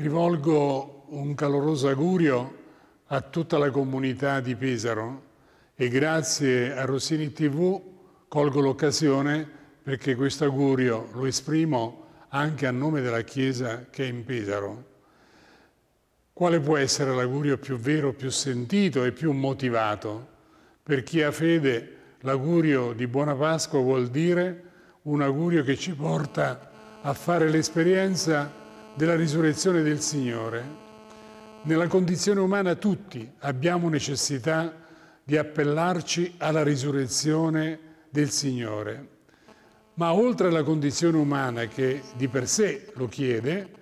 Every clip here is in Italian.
Rivolgo un caloroso augurio a tutta la comunità di Pesaro e grazie a Rossini TV colgo l'occasione perché questo augurio lo esprimo anche a nome della Chiesa che è in Pesaro. Quale può essere l'augurio più vero, più sentito e più motivato? Per chi ha fede, l'augurio di Buona Pasqua vuol dire un augurio che ci porta a fare l'esperienza della risurrezione del Signore, nella condizione umana tutti abbiamo necessità di appellarci alla risurrezione del Signore. Ma oltre alla condizione umana che di per sé lo chiede,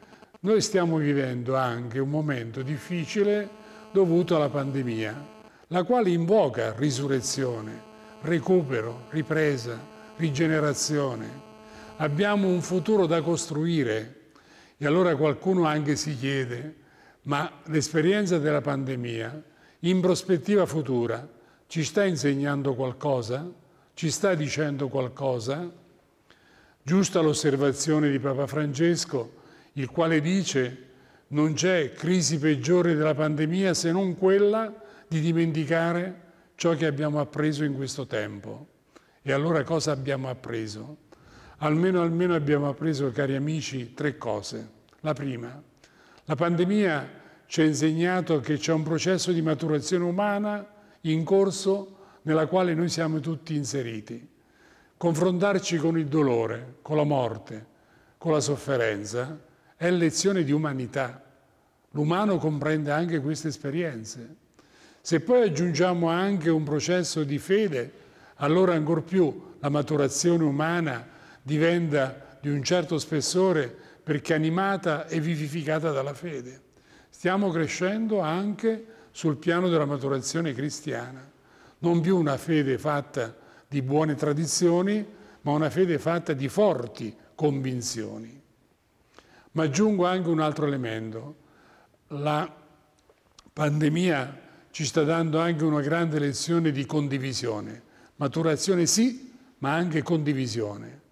noi stiamo vivendo anche un momento difficile dovuto alla pandemia, la quale invoca risurrezione, recupero, ripresa, rigenerazione. Abbiamo un futuro da costruire e allora qualcuno anche si chiede, ma l'esperienza della pandemia in prospettiva futura ci sta insegnando qualcosa? Ci sta dicendo qualcosa? Giusta l'osservazione di Papa Francesco, il quale dice non c'è crisi peggiore della pandemia se non quella di dimenticare ciò che abbiamo appreso in questo tempo. E allora cosa abbiamo appreso? almeno, almeno abbiamo appreso, cari amici, tre cose. La prima, la pandemia ci ha insegnato che c'è un processo di maturazione umana in corso nella quale noi siamo tutti inseriti. Confrontarci con il dolore, con la morte, con la sofferenza è lezione di umanità. L'umano comprende anche queste esperienze. Se poi aggiungiamo anche un processo di fede, allora ancor più la maturazione umana diventa di un certo spessore perché animata e vivificata dalla fede. Stiamo crescendo anche sul piano della maturazione cristiana, non più una fede fatta di buone tradizioni, ma una fede fatta di forti convinzioni. Ma aggiungo anche un altro elemento. La pandemia ci sta dando anche una grande lezione di condivisione. Maturazione sì, ma anche condivisione.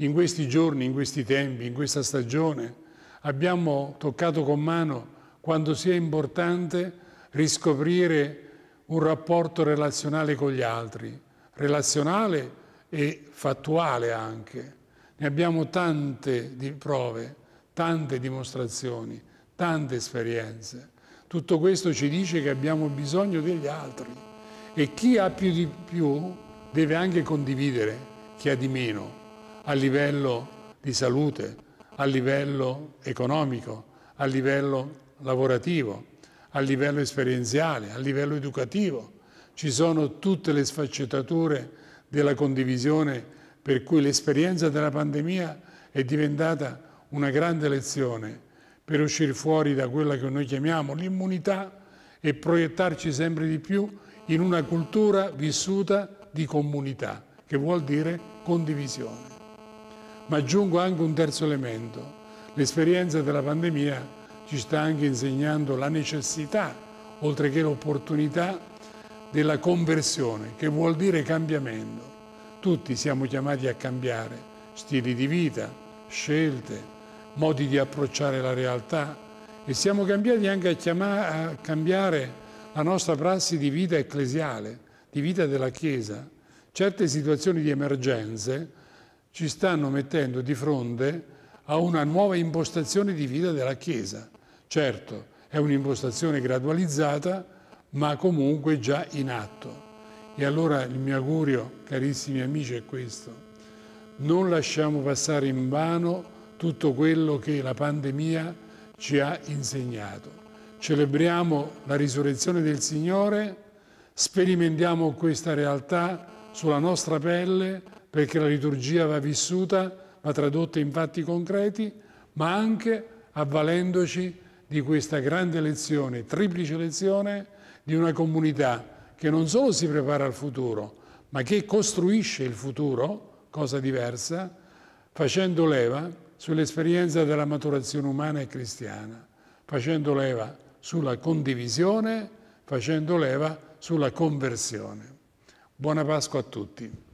In questi giorni, in questi tempi, in questa stagione abbiamo toccato con mano quanto sia importante riscoprire un rapporto relazionale con gli altri, relazionale e fattuale anche. Ne abbiamo tante di prove, tante dimostrazioni, tante esperienze. Tutto questo ci dice che abbiamo bisogno degli altri e chi ha più di più deve anche condividere chi ha di meno a livello di salute, a livello economico, a livello lavorativo, a livello esperienziale, a livello educativo. Ci sono tutte le sfaccettature della condivisione per cui l'esperienza della pandemia è diventata una grande lezione per uscire fuori da quella che noi chiamiamo l'immunità e proiettarci sempre di più in una cultura vissuta di comunità, che vuol dire condivisione. Ma aggiungo anche un terzo elemento. L'esperienza della pandemia ci sta anche insegnando la necessità, oltre che l'opportunità, della conversione, che vuol dire cambiamento. Tutti siamo chiamati a cambiare stili di vita, scelte, modi di approcciare la realtà e siamo cambiati anche a, chiamare, a cambiare la nostra prassi di vita ecclesiale, di vita della Chiesa. Certe situazioni di emergenze ci stanno mettendo di fronte a una nuova impostazione di vita della Chiesa. Certo, è un'impostazione gradualizzata, ma comunque già in atto. E allora il mio augurio, carissimi amici, è questo. Non lasciamo passare in vano tutto quello che la pandemia ci ha insegnato. Celebriamo la risurrezione del Signore, sperimentiamo questa realtà sulla nostra pelle, perché la liturgia va vissuta, va tradotta in fatti concreti, ma anche avvalendoci di questa grande lezione, triplice lezione, di una comunità che non solo si prepara al futuro, ma che costruisce il futuro, cosa diversa, facendo leva sull'esperienza della maturazione umana e cristiana, facendo leva sulla condivisione, facendo leva sulla conversione. Buona Pasqua a tutti.